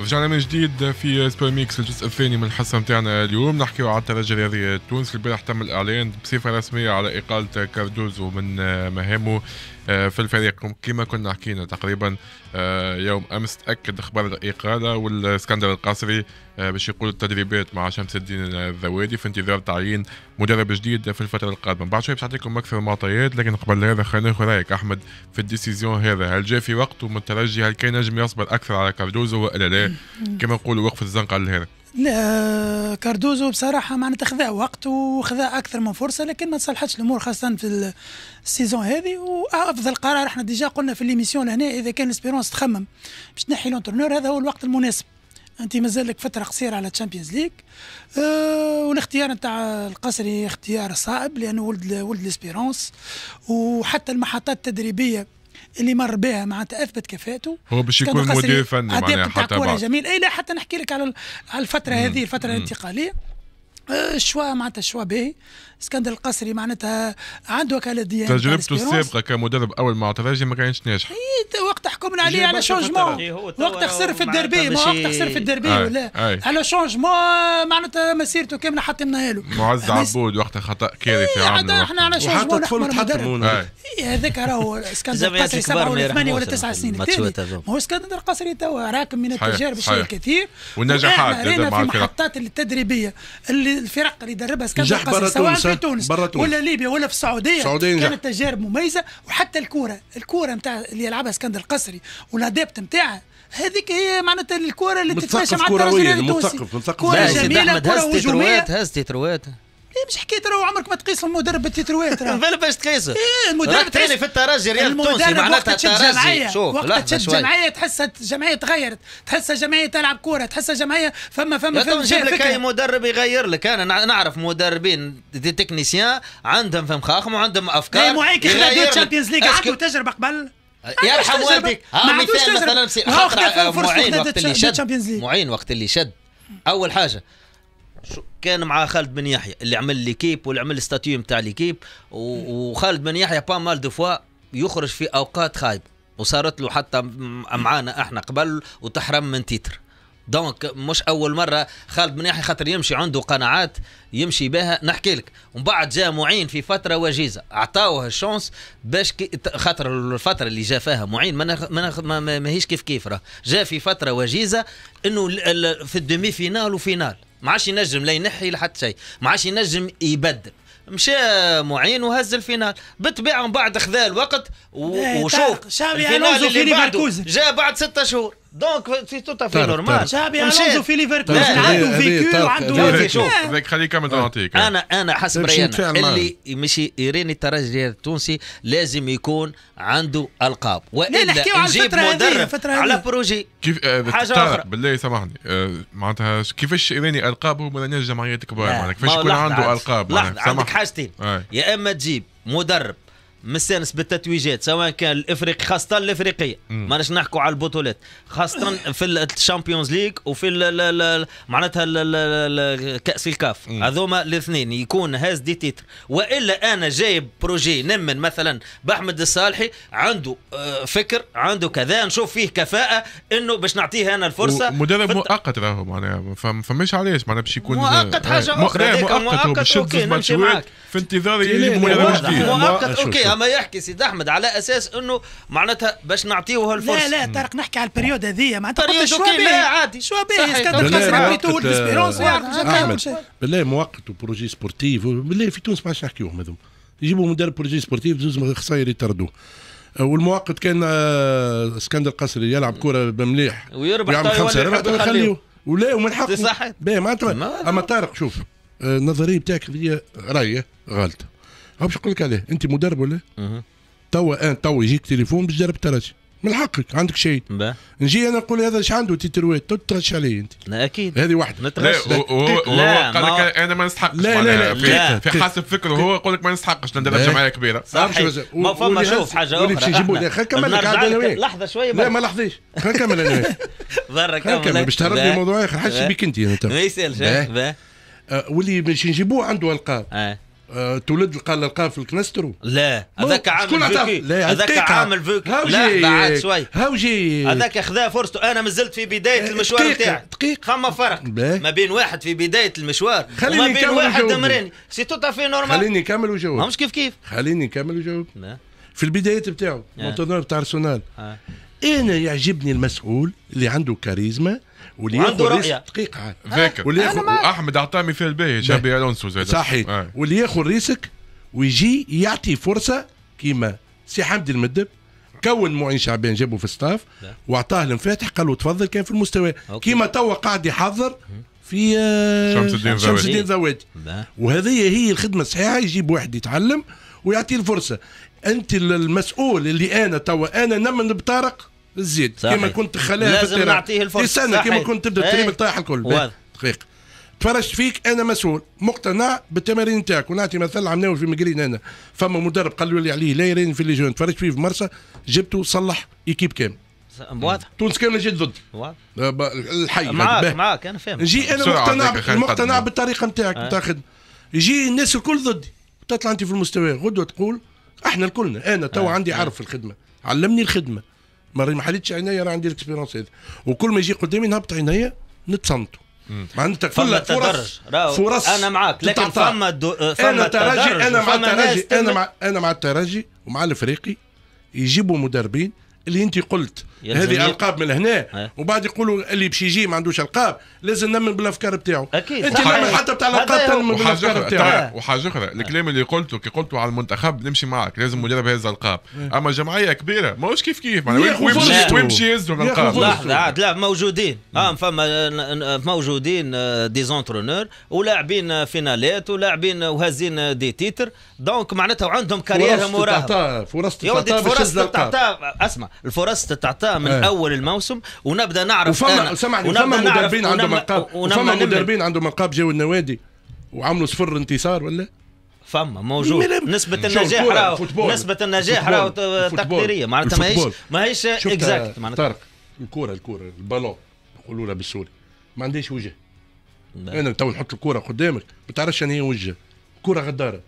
رجعنا من جديد في سبير ميكس الجزء الثاني من الحصه نتاعنا اليوم نحكيو على الترجي الرياضي التونسي البارح تم الاعلان بصفه رسميه على اقاله كاردوزو من مهامه آه، في الفريق كما كنا حكينا تقريبا آه، يوم امس تاكد خبر الاقاله والاسكندر القصري آه، باش يقول التدريبات مع شمس الدين الذوادي في انتظار تعيين مدرب جديد في الفتره القادمه بعد شوي باش نعطيكم اكثر معطيات لكن قبل هذا خلينا ناخذ رايك احمد في الديسيزيون هذا هل جاء في وقته من الترجي هل كان نجم يصبر اكثر على كاردوزو والا لا كما نقولوا وقف الزنقه لهذا لا كاردوزو بصراحه معناتها خذا وقت وخذا اكثر من فرصه لكن ما تصلحتش الامور خاصه في السيزون هذه وافضل قرار احنا ديجا قلنا في ليميسيون لهنا اذا كان اسبيرونس تخمم باش تنحي لونترونور هذا هو الوقت المناسب انت مازال لك فتره قصيره على تشامبيونز ليغ أه والاختيار نتاع القصري اختيار صعب لانه ولد ولد ليسبيرونس وحتى المحطات التدريبيه اللي مر بها معناتها اثبت كفاءته هو باش يكون مدير فني معناها حتى جميل اي لا حتى نحكي لك على على الفتره هذه الفتره الانتقاليه آه، شوا معناتها شوا باهي اسكندر القصري معناتها عنده وكاله ديانه تجربته السابقه كمدرب اول مع تراجي ما كانش ناجح اي وقت حكمنا عليه على شونجمون إيه، وقت خسر في الدربي ما آه، وقت خسر في الدربي ولا آه. على شونجمون معناتها مسيرته كامله حطمنا له معز عبود وقتها خطا كارثي إيه عمله احنا على شونجمون حكمنا إيه، هذاك راهو اسكندر القصري سبعه ولا ثمانيه ولا تسع سنين ما هو اسكندر القصري توا راكم من التجارب شيء كثير والنجاحات في المحطات التدريبيه اللي الفرق اللي دربها سكندر القاسمي سواء في تونس, ولا ليبيا ولا في السعوديه كانت تجارب مميزه وحتى الكوره الكوره نتاع اللي يلعبها اسكندر القصري والادابت نتاعها هذيك هي معناتها الكره اللي تتماشى مع الترجي التونسي مثقف كره جميله كوره هجوميه هزتي تتروات ايه مش حكيت راهو عمرك ما تقيس المدرب بالتتروات بل باش تقيسه ايه المدرب تاني في الترجي ريال التونسي معناتها الترجي شوف وقت تشد جمعيه تحسها الجمعيه تغيرت تحسها جمعيه تلعب كوره تحسها جمعيه فما فما فما نجيب لك اي مدرب يغير لك انا نعرف مدربين دي تكنيسيان عندهم فهم خاخم وعندهم افكار اي معيك خلال تشامبيونز ليج عنده تجربه قبل يرحم والديك ها آه، مثال مثلا آه، معين وقت اللي شد معين وقت اللي شد اول حاجه كان مع خالد بن يحيى اللي عمل ليكيب واللي عمل ستاتيو نتاع ليكيب وخالد بن يحيى با مال دو فوا يخرج في اوقات خايبه وصارت له حتى معانا احنا قبل وتحرم من تيتر دونك مش اول مره خالد بن خاطر يمشي عنده قناعات يمشي بها نحكي لك ومن بعد جاء معين في فتره وجيزه اعطاوه الشانس باش خاطر الفتره اللي جا فيها معين ما ماهيش كيف كيف راه جاء في فتره وجيزه انه في الدمي فينال وفينال ما عادش ينجم لا ينحي لا حتى شيء ما عادش ينجم يبدل مشى معين وهز الفينال بالطبيعه من بعد خذا الوقت إيه، وشوف الفينال اللي بعده جاء بعد ستة شهور دونك سي تو تافي نورمال شابي الونزو في ليفربول عنده فيكو وعنده شوف ذاك خليك متنطيك انا انا حسب رايي اللي مشي يريني الترجي التونسي لازم يكون عنده القاب والا نجيب مدرب على بروجي كيف حاجه اخرى بالله سامحني معناتها كيفاش يريني القاب هو نجم الجمعيات كبار معناتها كيفاش يكون عنده القاب لحظه عندك حاجتين يا اما تجيب مدرب مستانس بالتتويجات سواء كان الافريقي خاصه الافريقيه ماناش نحكوا على البطولات خاصه في الشامبيونز ليغ وفي معناتها كاس الكاف هذوما الاثنين يكون هاز دي تيتر والا انا جايب بروجي نمن مثلا باحمد الصالحي عنده آه، فكر عنده كذا نشوف فيه كفاءه انه باش نعطيه انا الفرصه مدرب مؤقت راهو معناها فماش علاش معناها باش يكون مؤقت آه، حاجه اخرى مؤقت, مؤقت, مؤقت, مؤقت, مؤقت, مؤقت, مؤقت, مؤقت, مؤقت, مؤقت, مؤقت في انتظار يجيبوا ملابس مؤقت اوكي اما يحكي سيد احمد على اساس انه معناتها باش نعطيه الفرصه لا لا طارق نحكي على البريود هذه معناتها شو لا عادي شو باهي كان بالله مؤقت آه، وبروجي سبورتيف بالله في تونس ما عادش نحكيوهم هذوما يجيبوا مدرب بروجي سبورتيف زوز خساير يطردوه آه، والمؤقت كان آه، اسكندر قصري يلعب كره بمليح ويربح يعمل خمسه ربح خليه ولا ومن حقه صحيح ما معناتها اما طارق شوف النظريه آه، بتاعك هي رايه غلطه هو باش نقول لك عليه انت مدرب ولا توا ان آه، توا يجيك تليفون باش تجرب الترجي من حقك عندك شيء نجي انا نقول هذا ايش عنده تترويت تترش علي انت لا اكيد هذه واحده نتغش لا, لا قال لك انا ما نستحقش لا لا, لا, لا في, في حسب فكره هو يقول لك ما نستحقش ندير جمعيه كبيره صحيح ما فما شوف حاجه اخرى خلينا نكمل لك لحظه شويه لا ما لحظيش خلينا نكمل انا برا نكمل باش تهرب لي موضوع اخر حاجه بيك انت ما يسالش آه، واللي باش نجيبوه عنده القاب آه. آه، تولد لقى القاب في الكنسترو لا هذاك عامل فيك هذاك عامل فيك لا عاد شوي هاوجي هذاك خذا فرصته انا مازلت في بدايه آه، المشوار نتاعي دقيق فما فرق ما بين واحد في بدايه المشوار وما بين واحد مراني سي تو تافي نورمال خليني نكمل وجاوب ماهمش كيف كيف خليني نكمل وجاوب في البدايات نتاعو مونتونور تاع ارسنال انا يعجبني المسؤول اللي عنده كاريزما واللي عنده رؤيه دقيقه ذاكر آه. واللي ياخذ احمد اعطاه مثال باهي شابي الونسو زاد صحيح آه. واللي ياخذ ريسك ويجي يعطي فرصه كيما سي حمدي المدب كون معين شعبان جابه في الستاف واعطاه المفاتح قال له تفضل كان في المستوى كيما توا قاعد يحضر في شمس الدين شمس الدين وهذه هي الخدمه الصحيحه يجيب واحد يتعلم ويعطيه الفرصه انت المسؤول اللي انا توا انا نمن بطارق الزيد كما كنت خلاها لازم نعطيه الفرصه كما كنت تبدا التريم طايح الكل دقيق تفرجت فيك انا مسؤول مقتنع بالتمارين نتاعك ونعطي مثال عمناول في مقرين انا فما مدرب قالوا لي عليه لا يراني في الليجون تفرجت فيه في مرسى جبته صلح ايكيب كامل واضح تونس كامله جات ضد واضح الحي معاك معاك انا فاهم نجي انا مقتنع مقتنع بالطريقه نتاعك نتاع آه. الخدمه يجي الناس الكل ضدي تطلع انت في المستوى غدوه تقول احنا الكلنا انا تو آه. عندي عرف في آه. الخدمه علمني الخدمه ما ما حليتش عينيا راه عندي الاكسبيرونس هذه وكل ما يجي قدامي نهبط عينيا نتصنت معناتها كل فرص فرص انا معاك لكن فما دو... فما انا انا مع الترجي انا مع انا مع الترجي ومع الافريقي يجيبوا مدربين اللي انت قلت هذه القاب من هنا وبعد يقولوا اللي باش يجي ما عندوش القاب لازم نمن بالافكار بتاعه اكيد انت نمن حتى بتاع القاب تنمن بالافكار بتاعه وحاجه اخرى الكلام اللي قلته كي قلته على المنتخب نمشي معك لازم مدرب هز القاب إيه. اما جمعيه كبيره ماهوش كيف كيف معناها ويمشي يهزوا القاب عاد لا موجودين اه فما موجودين دي آه، زونترونور ولاعبين آه، فينالات ولاعبين آه، وهازين دي تيتر دونك معناتها عندهم كاريرهم وراهم فرص تتعطى فرص تتعطى اسمع الفرص تتعطى من أه. اول الموسم ونبدا نعرف وفما سمعني فما مدربين عندهم القاب فما مدربين عندهم القاب جاوا النوادي وعملوا صفر انتصار ولا؟ فما موجود نسبة النجاح راهو نسبة النجاح راهو تقديرية معناتها ماهيش ماهيش اكزاكت آه، معناتها طارق الكورة الكورة البالون يقولوا لها بالسوري ما عنديش وجه انا تو نحط الكورة قدامك ما تعرفش ان هي وجه الكره غداره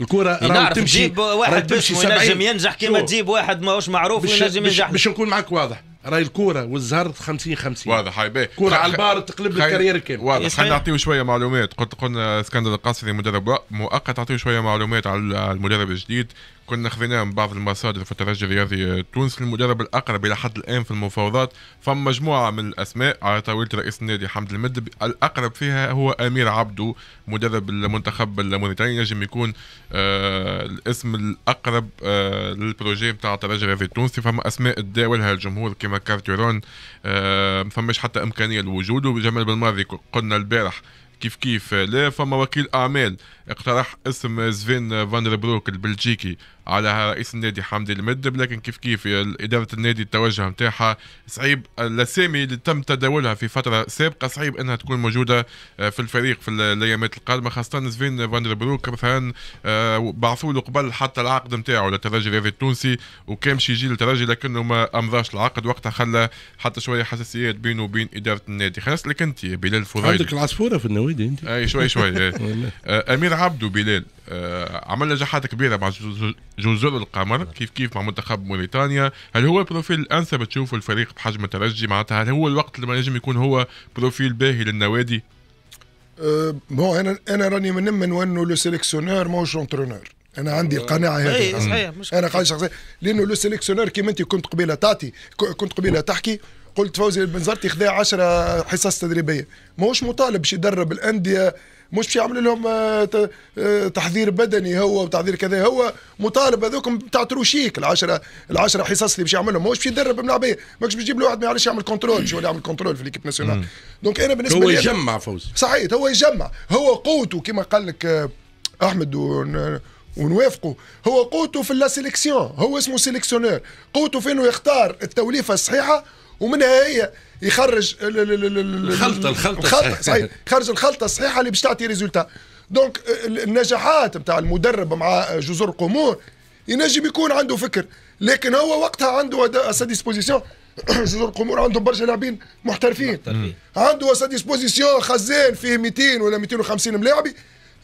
الكره راه تمشي تجيب واحد تمشي ينجم ينجح كيما تجيب واحد ماهوش معروف وينجم ينجح باش نكون معك واضح راهي الكره والزهر 50 50 واضح هاي باهي كره على البار تقلب خي... الكارير كامل واضح خلينا نعطيو شويه معلومات قلت قلنا اسكندر القاسري مدرب مؤقت نعطيو شويه معلومات على المدرب الجديد كنا خذيناه من بعض المصادر في الترجي الرياضي التونسي المدرب الاقرب الى حد الان في المفاوضات فما مجموعه من الاسماء على طاوله رئيس النادي حمد المد الاقرب فيها هو امير عبدو مدرب المنتخب الموريتاني نجم يكون آه الاسم الاقرب آه للبروجي نتاع الترجي الرياضي التونسي فما اسماء تداولها الجمهور كما كارتيرون آه ما فماش حتى امكانيه لوجوده جمال بالماضي قلنا البارح كيف كيف لا فما وكيل اعمال اقترح اسم زفين فان البلجيكي على رئيس النادي حمدي المدب لكن كيف كيف إدارة النادي التوجه نتاعها صعيب الأسامي اللي تم تداولها في فترة سابقة صعيب أنها تكون موجودة آه، في الفريق في الأيامات القادمة خاصة سفين فاندر بروك مثلا آه، بعثوا له قبل حتى العقد نتاعو للترجي الرياضي التونسي وكان باش يجي للترجي لكنه ما أمضاش العقد وقتها خلى حتى شوية حساسيات بينه وبين إدارة النادي خلاص لك أنت بلال فضيل عندك العصفورة في النوادي أنت أي شوي شوي إيه. آه، أمير عبدو بلال آه، عمل نجاحات كبيره مع جزر القمر كيف كيف مع منتخب موريتانيا هل هو البروفيل الانسب تشوفه الفريق بحجم الترجي معناتها هل هو الوقت اللي لازم يكون هو بروفيل باهي للنوادي آه، بون انا انا راني من من وانه لو سيليكسيونور ماهوش لونترونور انا عندي آه، القناعه هذه إيه، صحيح انا قاعد شخصيا لانه لو سيليكسيونور كيما انت كنت قبيله تعطي كنت قبيله تحكي قلت فوزي البنزرتي خذا 10 حصص تدريبيه ماهوش مطالب باش يدرب الانديه مش باش يعمل لهم آه، آه، تحضير بدني هو وتحضير كذا هو مطالب هذوكم تاع تروشيك العشره العشره حصص اللي باش يعملهم ماهوش باش يدرب من ماكش باش تجيب له واحد ما يعرفش يعمل كنترول باش يولي يعمل كنترول في ليكيب ناسيونال دونك انا بالنسبه هو يجمع فوز صحيح هو يجمع هو قوته كما قال لك آه، احمد ون... ونوافقه هو قوته في لا سيليكسيون هو اسمه سيليكسيونور قوته في انه يختار التوليفه الصحيحه ومنها هي يخرج الخلطه الخلطه صحيح يخرج الخلطه الصحيحه اللي باش تعطي ريزولتا دونك النجاحات نتاع المدرب مع جزر قمور ينجم يكون عنده فكر لكن هو وقتها عنده اسا ديسبوزيسيون جزر قمور عندهم برشا لاعبين محترفين عنده اسا ديسبوزيسيون خزان فيه 200 ولا 250 ملاعبي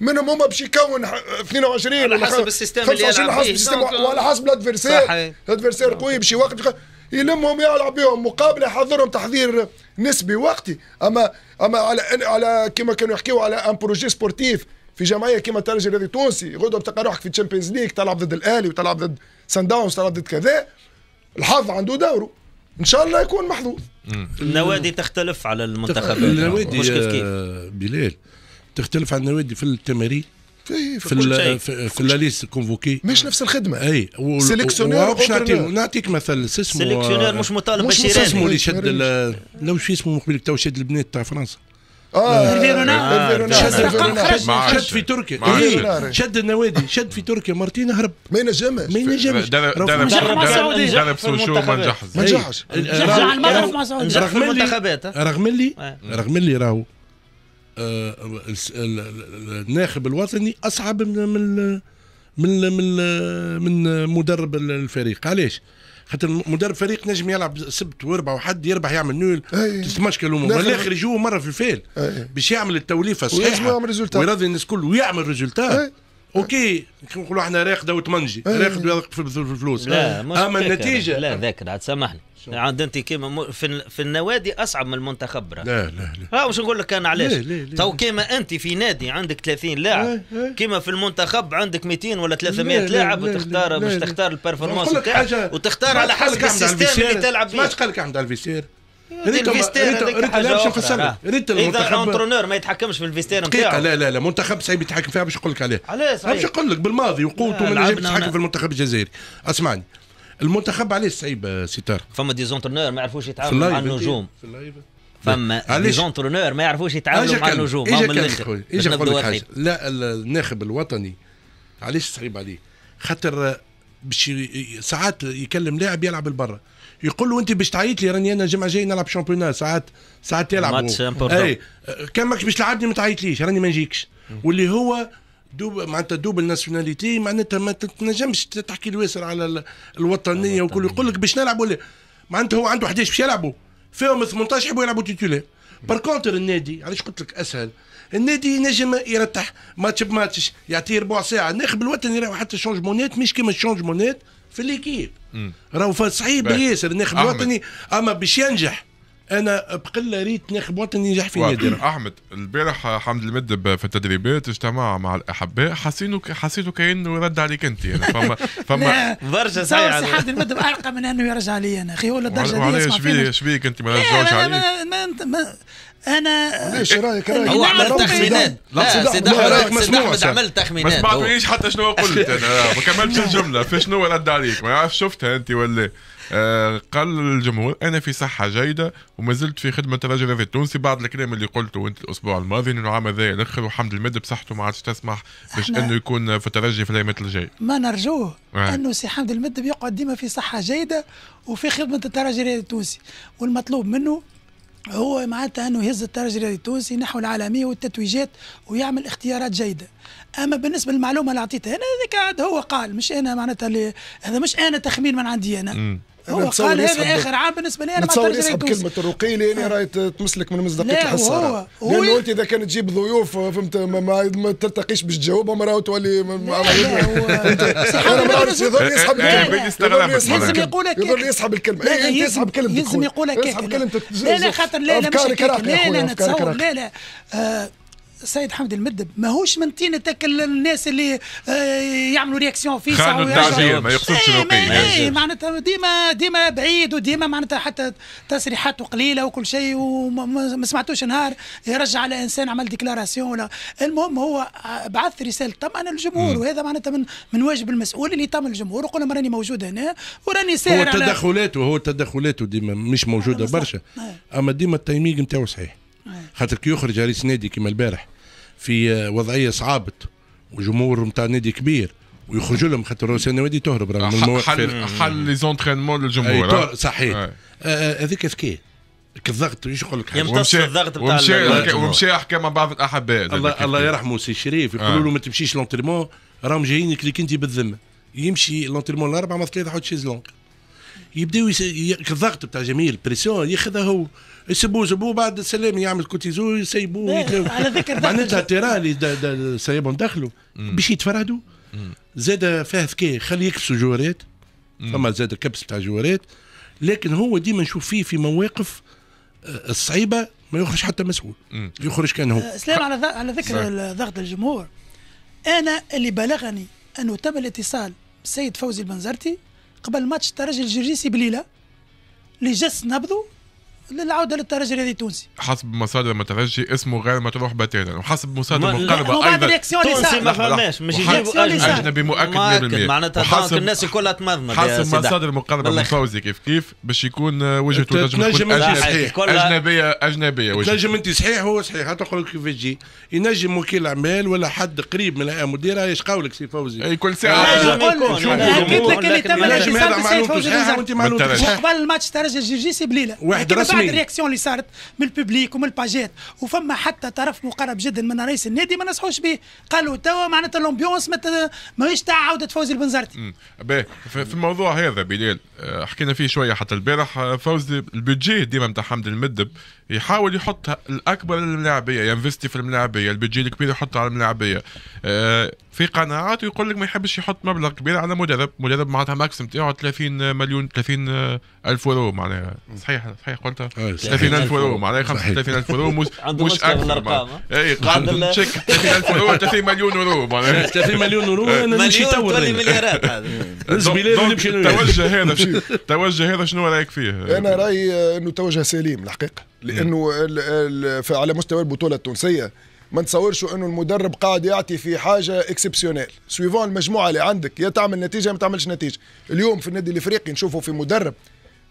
منهم هما باش يكون 22 على حسب السيستم اللي يلعب فيه وعلى حسب الادفيرسير الادفيرسير قوي باش يوقف يلمهم يلعب بهم مقابل يحضرهم تحضير نسبي وقتي اما اما على على كما كانوا يحكيوا على ان بروجي سبورتيف في جمعيه كيما الترجي الرياضي التونسي غدوه تلقى روحك في تشامبيونز ليج تلعب ضد الاهلي وتلعب ضد سان داونز تلعب ضد كذا الحظ عنده دوره ان شاء الله يكون محظوظ النوادي تختلف على المنتخبات النوادي آه، بلال تختلف عن النوادي في التمارين إيه، في في, في, في, كونفوكي مش نفس الخدمه اي سيليكسيونير سيليكسيونير نعطيك مثل اسمه سيليكسيونير مش مطالب باش يراني اسمه اللي شد لو شو اسمه مقبل تو شد البنات تاع فرنسا اه, آه. نعم. شد في تركيا إيه، شد النوادي شد في تركيا مرتين هرب ما ينجمش ما ينجمش درب سوشو ما نجحش ما نجحش إيه، رجع المره في رغم اللي رغم اللي راهو الناخب الوطني اصعب من من من من, من مدرب الفريق علاش؟ خاطر مدرب فريق نجم يلعب سبت واربع وحد يربح يعمل نول تتمشكل الامور من الاخر يجوه مره في الفيل باش يعمل التوليفه صحيحه ويعمل ريزولتا ويرضي الناس الكل ويعمل ريزولتا اوكي نقولوا احنا راقده وتمنجي راقد ويرقد إيه. في الفلوس لا إيه. مش اما النتيجه لا ذاكر عاد سامحني عاد انت كيما في, في النوادي اصعب من المنتخب لا لا لا اه واش نقول لك انا علاش تو كيما انت في نادي عندك 30 لاعب إيه، كيما في المنتخب عندك 200 ولا 300 لاعب وتختار باش تختار البرفورمانس وتختار على حسب السيستم اللي تلعب فيه ما قال لك عند الفيسير ريت الفيستير ريت حاجه باش ريت لك اذا ما يتحكمش في الفيستير دقيقه لا لا لا منتخب صعيب يتحكم فيها باش نقول لك عليه علاش باش طيب. نقول لك بالماضي وقوته من اللي يتحكم في المنتخب الجزائري اسمعني المنتخب علاش صعيب آه، ستار فما دي زونترونور ما يعرفوش يتعاملوا مع النجوم فما دي زونترونور ما يعرفوش يتعاملوا مع النجوم ايجا كان ايجا كان لك حاجه لا الناخب الوطني علاش صعيب عليه خاطر آه، باش ساعات يكلم لاعب يلعب لبرا يقول له انت باش تعيط لي راني انا الجمعه جاي نلعب شامبيونا ساعات ساعات يلعب ماتش اي كان ماكش باش تلعبني ما تعيطليش راني ما نجيكش واللي هو دوب معناتها دوبل ناسيوناليتي معناتها ما تنجمش تحكي لواسر على الوطنيه وكل يقول لك باش نلعب ولا معناتها هو عنده 11 باش يلعبوا فيهم 18 يحبوا يلعبوا تيتولير بار كونتر النادي علاش قلت لك اسهل النادي ينجم يرتاح ماتش بماتش يعطيه ربع ساعه الناخب الوطني يروح حتى شونج مونيت مش كيما شونج مونيت في ليكيب راهو صعيب ياسر الناخب الوطني اما باش ينجح انا بقل ريت ناخب وطني ينجح في النادي احمد البارح حمد المدب في التدريبات اجتمع مع الاحباء حسينه حسيته كانه رد عليك انت يعني فما فما برشا ساعه حمد المدب ارقى من انه يرجع لي انا اخي هو الدرجه دي شبيك شبيك انت ما رجعوش عليك انا ليش رايك رايك هو عمل تخمينات لا سيد احمد عمل تخمينات ما سمعتنيش حتى شنو قلت انا ما كملتش الجمله فشنو رد عليك ما عارف شفتها انت ولا آه، قال الجمهور انا في صحه جيده وما زلت في خدمه الرجل هذا التونسي بعد الكلام اللي قلته انت الاسبوع الماضي انه العام هذا الاخر وحمد المد بصحته ما عادش تسمح باش انه يكون في الترجي في الايام الجايه ما نرجوه آه. انه سي حمد المد بيقعد ديما في صحه جيده وفي خدمه الترجي الرياضي التونسي والمطلوب منه هو معناتها انه يهز الترجي التونسي نحو العالميه والتتويجات ويعمل اختيارات جيده اما بالنسبه للمعلومه اللي اعطيتها انا هذاك هو قال مش انا معناتها هذا مش انا تخمين من عندي انا م. هو قال هذا اخر عام بالنسبه لي انا ما يسحب كلمه الرقي لاني يعني آه. راهي تمسلك من مصداقيه هو لانه انت اذا كانت تجيب ضيوف فهمت ما, ما, ما ترتقيش باش تجاوبهم راه تولي ما انا ما نعرفش إيه؟ إيه، يظل يسحب الكلمه لازم يقول لك يظل يسحب الكلمه اي انت تسحب كلمتك يلزم يقول لا لا خاطر لا لا مش لا لا نتصور لا لا سيد حمد المدب ماهوش من طينتك الناس اللي آه، يعملوا رياكسيون فيه خانوا ما يقصدش إيه، الوقية إيه، معناتها ديما ديما بعيد وديما معناتها حتى تصريحاته قليله وكل شيء وما سمعتوش نهار يرجع على انسان عمل ديكلاراسيون ولا المهم هو بعث رساله طبعا للجمهور وهذا معناتها من من واجب المسؤول اللي يطمن الجمهور وقول لهم راني موجود هنا وراني ساهر هو تدخلاته هو تدخلاته ديما مش موجوده برشا إيه. اما ديما التيميق نتاعو صحيح خاطر كي يخرج رئيس نادي كما البارح في آه، وضعيه صعابت وجمهور نتاع نادي كبير ويخرج لهم خاطر رؤساء النوادي تهرب رغم حل حل لي زونترينمون للجمهور صحيح آه. آه، هذيك ذكي الضغط ايش يقول لك يمتص الضغط بتاع ومشى ومشى حكى مع بعض الاحباء الله الله يرحمه سي شريف يقولوا له ما تمشيش لونترينمون راهم جايينك ليك انت بالذمه يمشي لونترينمون الاربعه مع ثلاثه حوت شيزلونك يبداو الضغط بتاع جميل البريسيون ياخذها هو يسبوه يسبوه بعد السلام يعمل كوتيزو يسيبوه على ذكر معناتها تيران اللي سيبهم دخلوا باش يتفردوا زاد فيها ذكاء خلي يكبسوا جوارات فما زاد كبس بتاع جوارات لكن هو ديما نشوف فيه في مواقف آه، الصعيبه ما يخرج حتى مسؤول يخرج كان هو آه، سلام على على ذكر ضغط الجمهور انا اللي بلغني انه تم الاتصال سيد فوزي البنزرتي قبل ماتش الترجي الجرجيسي بليله اللي جس نبذو للعوده للترجي الرياضي التونسي حسب مصادر المترجي اسمه غير مطروح بتاتا وحسب مصادر مقربه ايضا تونسي ما فماش مش يجيبوا اجنبي مؤكد 100% معناتها الناس كلها تمضمض حسب مصادر مقربه من فوزي كيف كيف باش يكون وجهه تنجم تكون اجنبيه اجنبيه تنجم انت صحيح هو صحيح هتقول كيف تجي ينجم وكيل اعمال ولا حد قريب من المديره ايش قولك سي فوزي اي كل ساعه نجم هذا معلومته صحيحه وانت معلومتك صحيحه قبل الماتش ترجي الجرجيسي بليله واحد رسمي بعد الرياكسيون اللي صارت من الببليك ومن الباجات وفما حتى طرف مقرب جدا من رئيس النادي ما نصحوش به قالوا توا معناتها الامبيونس ماهيش تاع عوده فوزي البنزرتي باهي في الموضوع هذا بلال آه، حكينا فيه شويه حتى البارح آه، فوزي البيدجي ديما نتاع حمد المدب يحاول يحط الاكبر للملاعبيه ينفستي في الملاعبيه البيجي الكبير يحطه على الملاعبيه آه، في قناعات ويقول لك ما يحبش يحط مبلغ كبير على مدرب مدرب معناتها ماكسيم تاعو 30 مليون 30 الف يورو معناها صحيح صحيح قلتها آه، 30 الف يورو معناها 35 الف يورو مش مش اكثر اي قاعد تشيك 30 الف يورو 30 مليون يورو معناها 30 مليون يورو انا نمشي تو تولي مليارات التوجه هذا التوجه هذا شنو رايك فيه؟ انا رايي انه توجه سليم الحقيقه لانه على مستوى البطوله التونسيه ما نتصورش انه المدرب قاعد يعطي في حاجه اكسبسيونيل سويفون المجموعه اللي عندك يا تعمل نتيجه ما تعملش نتيجه اليوم في النادي الافريقي نشوفه في مدرب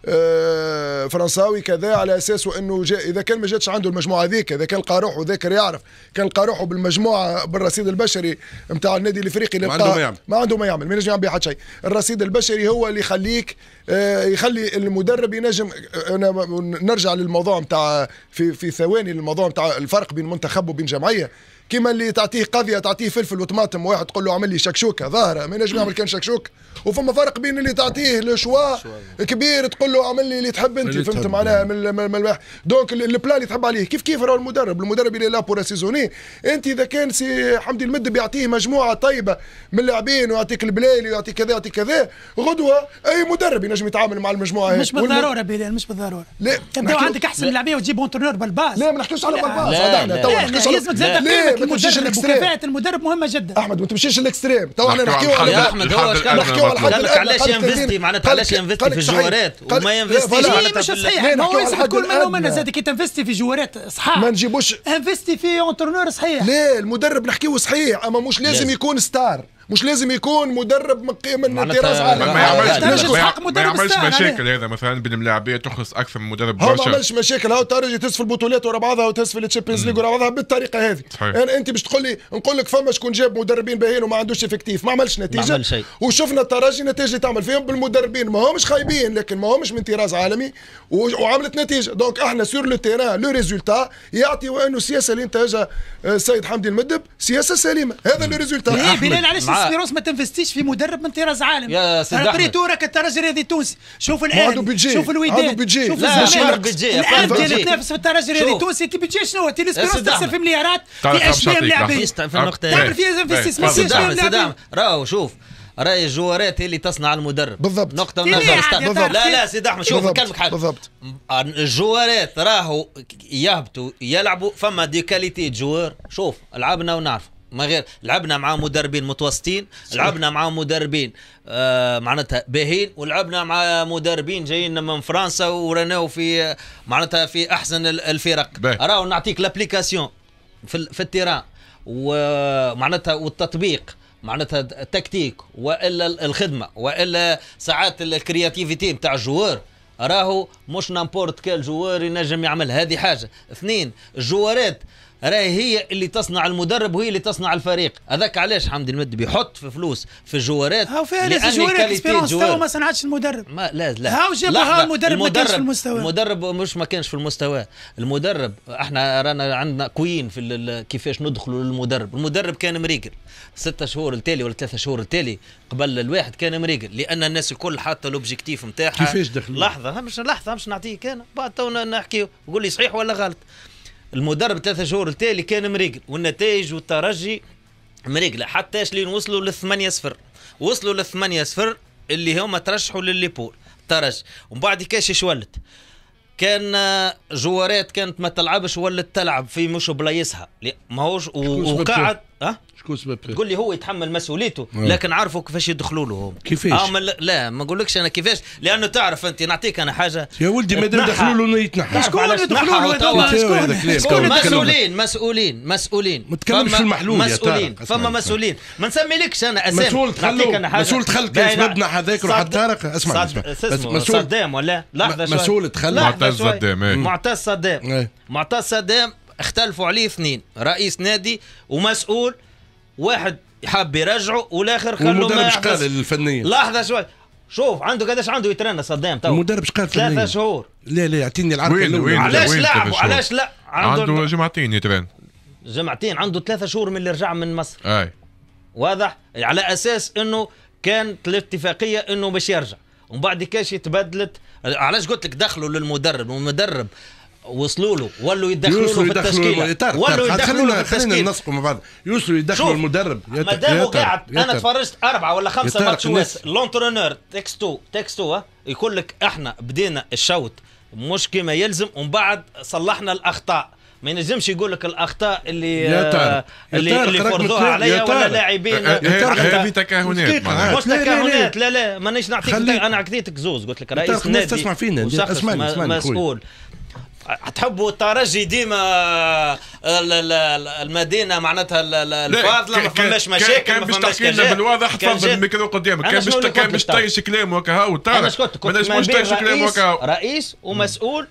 آه، فرنساوي كذا على اساس انه جاء اذا كان ما جاتش عنده المجموعه ذيك اذا كان لقى روحه ذاكر يعرف كان لقى روحه بالمجموعه بالرصيد البشري نتاع النادي الافريقي اللي ما عنده ما يعمل ما عنده ما يعمل ما ينجم يعمل حتى شيء الرصيد البشري هو اللي يخليك آه، يخلي المدرب ينجم آه، انا نرجع للموضوع نتاع في في ثواني للموضوع نتاع الفرق بين منتخب وبين جمعيه كيما اللي تعطيه قضيه تعطيه فلفل وطماطم واحد تقول له اعمل لي شكشوكه ظاهره ما ينجم يعمل كان شكشوك وفما فرق بين اللي تعطيه لو شوا كبير تقول له اعمل لي اللي تحب انت فهمت معناها من دونك البلا اللي تحب عليه كيف كيف راهو المدرب المدرب اللي لا بور سيزوني انت اذا كان سي حمدي المد بيعطيه مجموعه طيبه من اللاعبين ويعطيك البلايلي ويعطيك كذا ويعطيك كذا غدوه اي مدرب ينجم يتعامل مع المجموعه هذه مش بالضروره بلال مش بالضروره لا عندك احسن لاعبين وتجيب اونترنور بالباس لا ما نحكيش على بالباس لا احنا تو نحكيوش ما تمشيش الاكستريم وكفاءة المدرب مهمة جدا احمد ما تمشيش الاكستريم تو احنا نحكيو على احمد هو اش نحكيو على قال لك علاش ينفستي معناتها علاش ينفستي في الجوارات وما ينفستيش معناتها إيه، مش صحيح ما هو يسبق كل من ومن زاد كي تنفستي في جوارات صحاح ما نجيبوش انفستي في اونترونور صحيح لا المدرب نحكيو صحيح اما مش لازم يكون ستار مش لازم يكون مدرب من قيم الطراز العالمي ما يعملش يعني ما يعملش يعني. مشاكل هذا مثلا بين الملاعبيه تخلص اكثر من مدرب برشا ما عملش مشاكل هاو ترجي تهز في البطولات ورا بعضها وتهز في الشامبيونز ليج ورا بعضها بالطريقه هذه يعني انت باش تقول لي نقول لك فما شكون جاب مدربين باهين وما عندوش افكتيف ما عملش نتيجه ما عمل شيء وشفنا الترجي النتائج اللي تعمل فيهم بالمدربين ما همش خايبين لكن ما همش من طراز عالمي وعملت نتيجه دونك احنا سور لو تيران لو ريزولتا يعطي وانه السياسه اللي انتجها السيد آه، حمدي المدب سياسه سليمه هذا لو ريزولتا بلال علاش سبيروس ما تنفستيش في مدرب من طراز عالم يا سيدي رابريتو راك الترجي الرياضي التونسي شوف الان شوف الوداد شوف الزمالك الان تنافس في الترجي الرياضي التونسي انت بيجي شنو انت سبيروس تخسر في مليارات في اشباه ملاعبين تعمل فيها انفستيسمون في اشياء ملاعبين راهو شوف راي الجوارات اللي تصنع المدرب بالضبط نقطة نظر بالضبط لا لا سيدي احمد شوف نكلمك حاجة بالضبط الجوارات راهو يهبطوا يلعبوا فما دي كاليتي جوار شوف لعبنا ونعرفوا ما غير لعبنا مع مدربين متوسطين صحيح. لعبنا مع مدربين آه معناتها باهين ولعبنا مع مدربين جايين من فرنسا وراناو في معناتها في احسن الفرق راهو نعطيك لابليكاسيون في, في التيران ومعناتها والتطبيق معناتها التكتيك والا الخدمه والا ساعات الكرياتيفيتي نتاع الجوار راهو مش نامبورت كال جوار ينجم يعمل هذه حاجه اثنين الجوارات راهي هي اللي تصنع المدرب وهي اللي تصنع الفريق هذاك علاش حمدي المد بيحط في فلوس في الجوارات هاو فيها لان الاسبيرونس تو ما صنعتش المدرب ما لا لا هاو جابها المدرب, المدرب ما كانش في المستوى المدرب مش ما كانش في المستوى المدرب احنا رانا عندنا كوين في كيفاش ندخلوا للمدرب المدرب كان مريقل ستة شهور التالي ولا ثلاثة شهور التالي قبل الواحد كان مريقل لان الناس الكل حاطه الاوبجيكتيف نتاعها كيفاش دخلوا لحظه مش لحظه مش نعطيك انا بعد تو نحكي قول لي صحيح ولا غلط المدرب ثلاثة شهور التالي كان مريقل والنتائج والترجي مريقلة حتى لين وصلوا للثمانية صفر وصلوا للثمانية صفر اللي هما ترشحوا لليبول ترج ومن بعد كاش شولت كان آه، جوارات كانت ما تلعبش ولا تلعب في مش بلايصها ماهوش وقعد شكون سبب تقول لي هو يتحمل مسؤوليته آه. لكن عرفوا كيفاش يدخلوا له هم كيفاش؟ اه لا ما نقولكش انا كيفاش لانه تعرف انت نعطيك انا حاجه يا ولدي ما دام دخلوا له يتنحى شكون اللي دخلوا له شكون مسؤولين مسؤولين مسؤولين ما تكلمش في المحلول مسؤولين فما مسؤولين ما نسميلكش انا اسامي مسؤول تخلو مسؤول تخلو كان مبنى هذاك روح طارق اسمع اسمع صدام ولا لحظه مسؤول تخلو إيه. معتز صدام معتز إيه. صدام معتز صدام اختلفوا عليه اثنين رئيس نادي ومسؤول واحد حاب يرجعه والاخر خلوه المدرب ما قال الفنيه لحظه شوي شوف عنده قداش عنده يترنى صدام تو المدرب ايش قال ثلاثة شهور لا لا يعطيني العرض وين وين علاش لا علاش لا عنده, عنده جمعتين يترن جمعتين عنده ثلاثة شهور من اللي رجع من مصر اي واضح على اساس انه كانت الاتفاقية انه باش يرجع ومن بعد كاش تبدلت علاش قلت لك دخلوا للمدرب والمدرب وصلوا له ولوا يدخلوا له في التشكيله ولوا يدخلوا له في التشكيله خلينا نسقوا مع بعض يوصلوا يدخلوا المدرب مادام قاعد انا تفرجت اربعه ولا خمسه ماتشات لونترونور تكستو تكستو يقول لك احنا بدينا الشوط مش كما يلزم ومن بعد صلحنا الاخطاء ما ينجمش يقول لك الاخطاء اللي آه، يا طارق اللي, يا اللي فرضوها عليا ولا لاعبين هذه آه، آه، تكهنات مش تكهنات لا لا مانيش نعطيك انا عطيتك زوز قلت لك رئيس نادي تسمع فينا اسمعني مسؤول تحبوا الترجي ديما آه، المدينه معناتها الفاضله ما فماش مشاكل كان باش تحكي لنا بالواضح تفضل الميكرو قدامك كان باش كان باش طيش كلام هاو هو انا سكت كنت ما بين رئيس ومسؤول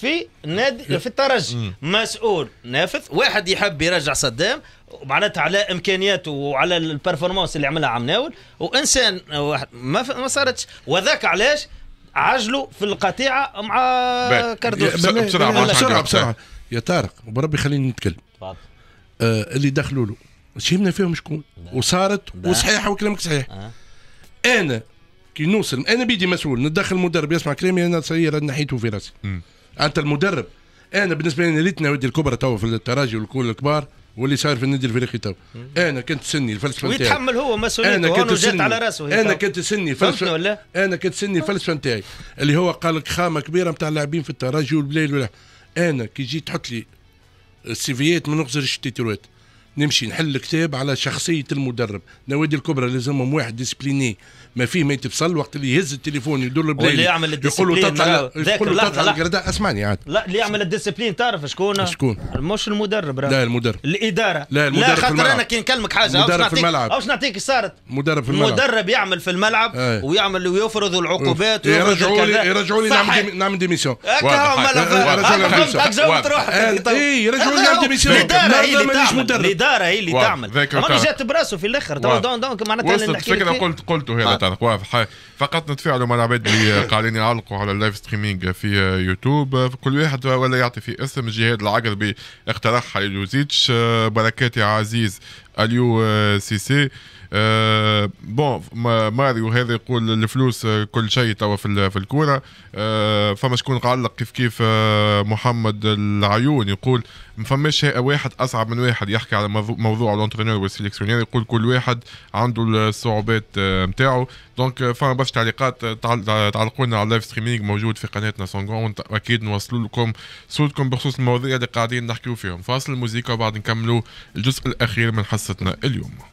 في نادي في الترجي مسؤول نافذ واحد يحب يرجع صدام معناتها على امكانياته وعلى البرفورمانس اللي عملها عمناول وانسان واحد ما صارتش وذاك علاش عجلوا في القطيعه مع كاردوس بسرعه بسرعه بسرعه يا طارق وبربي خليني نتكلم آه اللي دخلوا له شهمنا فيهم شكون نعم. وصارت نعم. وصحيحه وكلامك صحيح آه. انا كي نوصل انا بيدي مسؤول ندخل المدرب يسمع كلامي انا صغير نحيته في راسي انت المدرب انا بالنسبه لي ريتنا ودي الكبرى توا في التراجي والكل الكبار واللي صاير في النادي الفريقي تو انا كنت سني الفلسفه نتاعي ويتحمل هو مسؤوليته انا على راسه انا كنت سني الفلسفه ولا انا كنت سني الفلسفه آه. نتاعي اللي هو قال لك خامه كبيره نتاع اللاعبين في الترجي والبلايل ولا انا كي جيت تحط لي السيفيات ما نخزرش التيتروات نمشي نحل كتاب على شخصيه المدرب النوادي الكبرى لازمهم واحد ديسبليني ما فيه ما يتفصل وقت اللي يهز التليفون يدور البلاي واللي يعمل يقول له تطلع يقول له تطلع اسمعني عاد لا اللي يعمل الديسبلين تعرف شكون شكون مش المدرب لا المدرب الاداره لا المدرب لا خاطر انا كي نكلمك حاجه مدرب في الملعب اوش نعطيك صارت مدرب في الملعب مدرب يعمل في الملعب ويعمل ويفرض العقوبات يرجعوا لي يرجعوا لي نعمل نعمل ديميسيون هكا هما يرجعوا لي نعمل ديميسيون اي يرجعوا نعمل ديميسيون مانيش مدرب الاداره هي اللي تعمل ما جات براسه في الاخر دونك معناتها وصلت الفكره قلت قلته هذا آه. تعرف واضح فقط نتفاعلوا مع العباد اللي قاعدين يعلقوا على اللايف ستريمينغ في يوتيوب كل واحد ولا يعطي في اسم جهاد العقربي اقترحها لوزيتش آه، بركاتي عزيز اليو آه، سي سي أه بون ماريو هذا يقول الفلوس أه، كل شيء توا في في الكوره أه فما شكون قعلق كيف كيف أه، محمد العيون يقول ما فماش واحد اصعب من واحد يحكي على موضوع الانترينور والسيليكسيونير يقول كل واحد عنده الصعوبات أه، نتاعو دونك فما برشا تعليقات تعلقوا لنا على اللايف ستريمينغ موجود في قناتنا سونغون اكيد نوصلوا لكم صوتكم بخصوص المواضيع اللي قاعدين نحكيو فيهم فاصل الموسيقى وبعد نكملوا الجزء الاخير من حصتنا اليوم